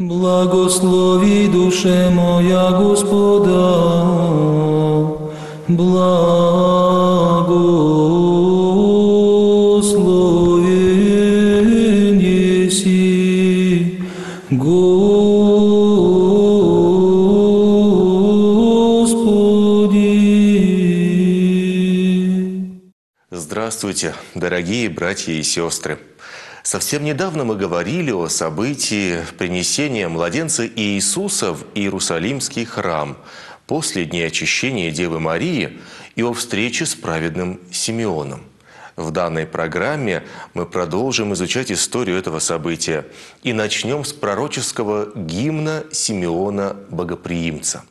Благослови душе моя Господа, благослови неси, Господи. Здравствуйте, дорогие братья и сестры! Совсем недавно мы говорили о событии принесения младенца Иисуса в Иерусалимский храм после дня очищения Девы Марии и о встрече с праведным Симеоном. В данной программе мы продолжим изучать историю этого события и начнем с пророческого гимна Симеона Богоприимца.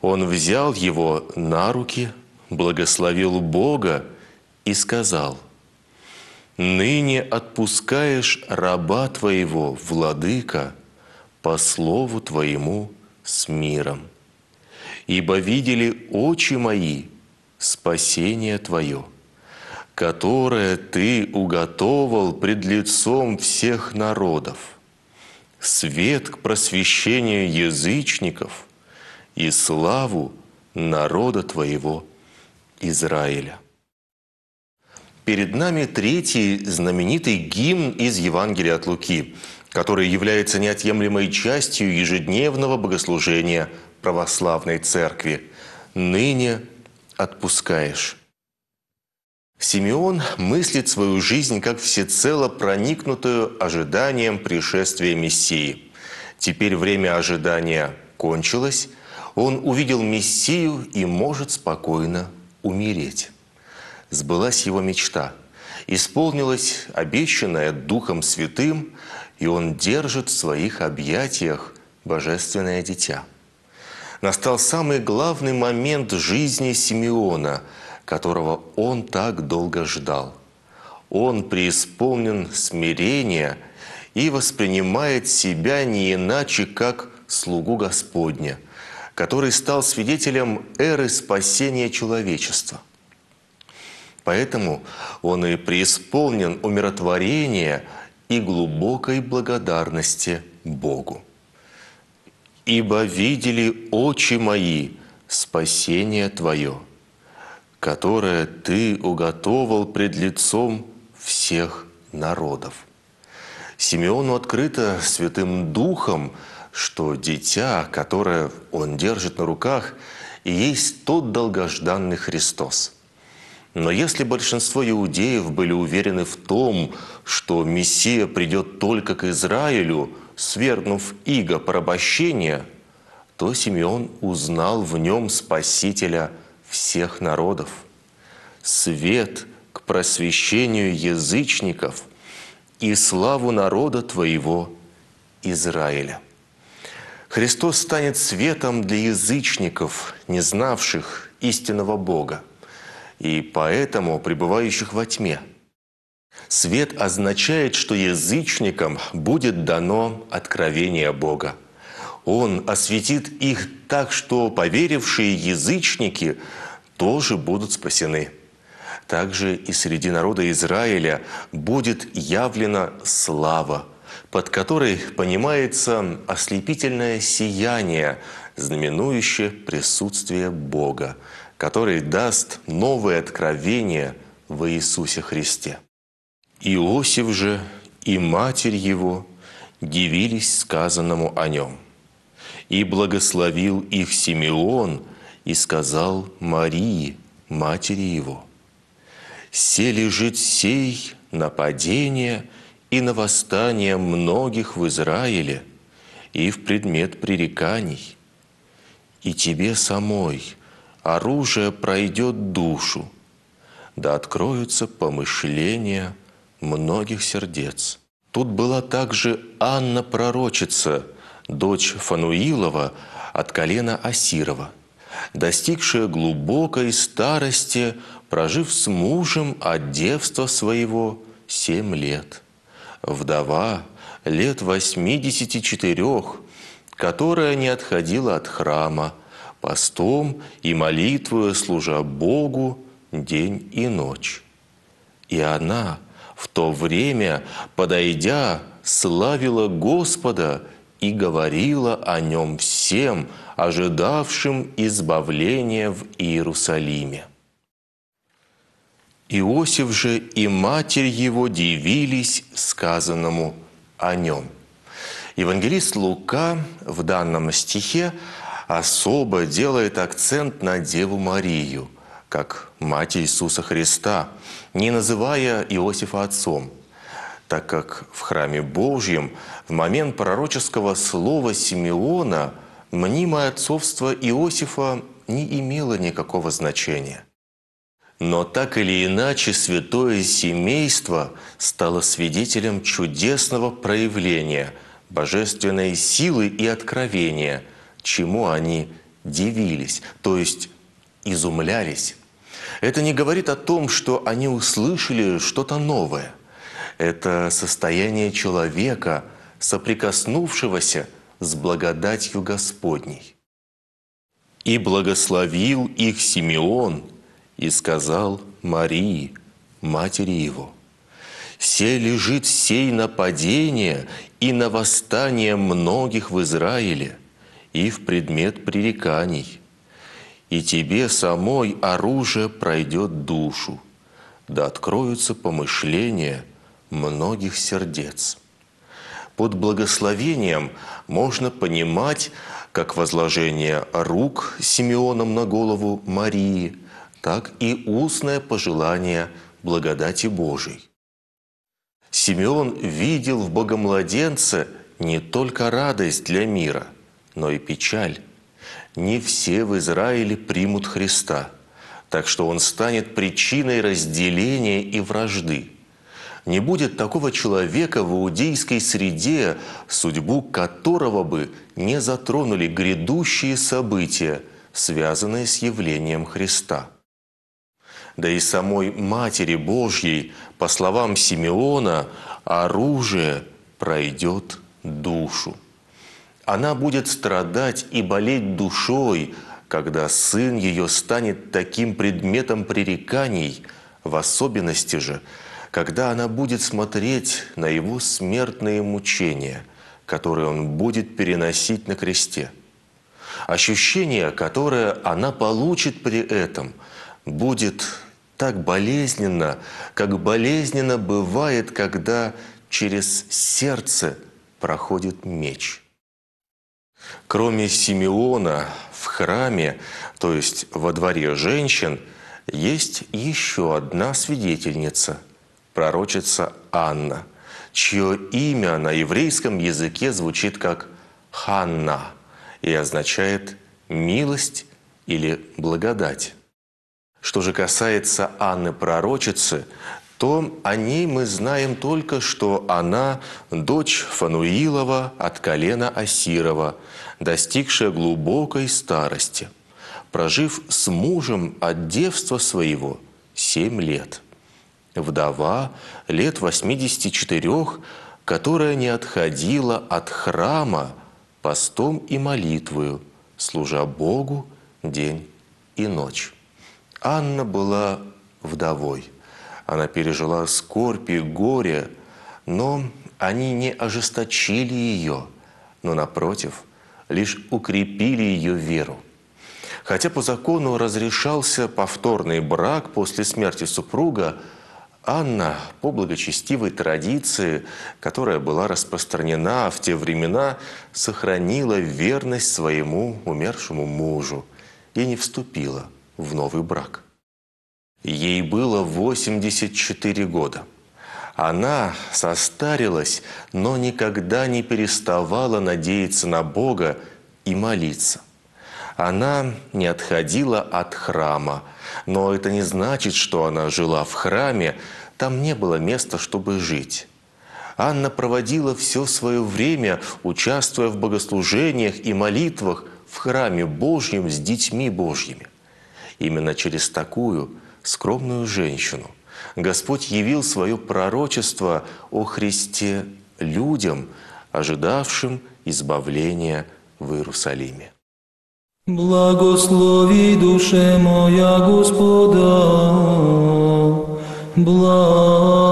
Он взял его на руки, благословил Бога и сказал – Ныне отпускаешь раба Твоего, Владыка, по слову Твоему с миром. Ибо видели очи мои спасение Твое, которое Ты уготовал пред лицом всех народов, свет к просвещению язычников и славу народа Твоего Израиля. Перед нами третий знаменитый гимн из Евангелия от Луки, который является неотъемлемой частью ежедневного богослужения православной церкви. «Ныне отпускаешь». Симеон мыслит свою жизнь как всецело проникнутую ожиданием пришествия Мессии. Теперь время ожидания кончилось, он увидел Мессию и может спокойно умереть сбылась его мечта. Исполнилось обещанное Духом Святым, и он держит в своих объятиях божественное дитя. Настал самый главный момент жизни Симеона, которого он так долго ждал. Он преисполнен смирения и воспринимает себя не иначе, как слугу Господня, который стал свидетелем эры спасения человечества. Поэтому он и преисполнен умиротворения и глубокой благодарности Богу. «Ибо видели очи мои спасение Твое, которое Ты уготовал пред лицом всех народов». Симеону открыто Святым Духом, что дитя, которое он держит на руках, и есть тот долгожданный Христос – но если большинство иудеев были уверены в том, что Мессия придет только к Израилю, свергнув иго порабощения, то Симеон узнал в нем Спасителя всех народов. Свет к просвещению язычников и славу народа твоего Израиля. Христос станет светом для язычников, не знавших истинного Бога – и поэтому пребывающих во тьме. Свет означает, что язычникам будет дано откровение Бога. Он осветит их так, что поверившие язычники тоже будут спасены. Также и среди народа Израиля будет явлена слава, под которой понимается ослепительное сияние, знаменующее присутствие Бога, который даст новое откровение во Иисусе Христе. Иосиф же и матерь его дивились сказанному о нем. И благословил их Симеон и сказал Марии, матери его, «Се лежит сей нападение и на восстание многих в Израиле и в предмет пререканий, и тебе самой оружие пройдет душу, да откроются помышления многих сердец. Тут была также Анна Пророчица, дочь Фануилова от колена Асирова, достигшая глубокой старости, прожив с мужем от девства своего семь лет. Вдова лет восьмидесяти четырех, которая не отходила от храма – постом и молитвою служа Богу день и ночь. И она в то время, подойдя, славила Господа и говорила о нем всем, ожидавшим избавления в Иерусалиме. Иосиф же и матерь его дивились сказанному о нем. Евангелист Лука в данном стихе особо делает акцент на Деву Марию, как мать Иисуса Христа, не называя Иосифа отцом, так как в храме Божьем в момент пророческого слова Симеона мнимое отцовство Иосифа не имело никакого значения. Но так или иначе святое семейство стало свидетелем чудесного проявления божественной силы и откровения – чему они дивились, то есть изумлялись. Это не говорит о том, что они услышали что-то новое. Это состояние человека, соприкоснувшегося с благодатью Господней. «И благословил их Симеон, и сказал Марии, матери его, «Се лежит сей нападение и на восстание многих в Израиле – и в предмет пререканий. И тебе самой оружие пройдет душу, да откроются помышления многих сердец. Под благословением можно понимать как возложение рук Симеоном на голову Марии, так и устное пожелание благодати Божией. Симеон видел в Богомладенце не только радость для мира – но и печаль. Не все в Израиле примут Христа, так что он станет причиной разделения и вражды. Не будет такого человека в иудейской среде, судьбу которого бы не затронули грядущие события, связанные с явлением Христа. Да и самой Матери Божьей, по словам Симеона, оружие пройдет душу. Она будет страдать и болеть душой, когда сын ее станет таким предметом пререканий, в особенности же, когда она будет смотреть на его смертные мучения, которые он будет переносить на кресте. Ощущение, которое она получит при этом, будет так болезненно, как болезненно бывает, когда через сердце проходит меч. Кроме Симеона, в храме, то есть во дворе женщин, есть еще одна свидетельница – пророчица Анна, чье имя на еврейском языке звучит как «Ханна» и означает «милость» или «благодать». Что же касается Анны Пророчицы, то о ней мы знаем только, что она – дочь Фануилова от колена Асирова, достигшая глубокой старости, прожив с мужем от девства своего семь лет. Вдова лет 84, которая не отходила от храма постом и молитвою, служа Богу день и ночь. Анна была вдовой – она пережила скорбь и горе, но они не ожесточили ее, но, напротив, лишь укрепили ее веру. Хотя по закону разрешался повторный брак после смерти супруга, Анна по благочестивой традиции, которая была распространена в те времена, сохранила верность своему умершему мужу и не вступила в новый брак. Ей было 84 года. Она состарилась, но никогда не переставала надеяться на Бога и молиться. Она не отходила от храма, но это не значит, что она жила в храме, там не было места, чтобы жить. Анна проводила все свое время, участвуя в богослужениях и молитвах в храме Божьем с детьми Божьими. Именно через такую – скромную женщину, Господь явил свое пророчество о Христе людям, ожидавшим избавления в Иерусалиме. Благослови душе моя Господа, благо.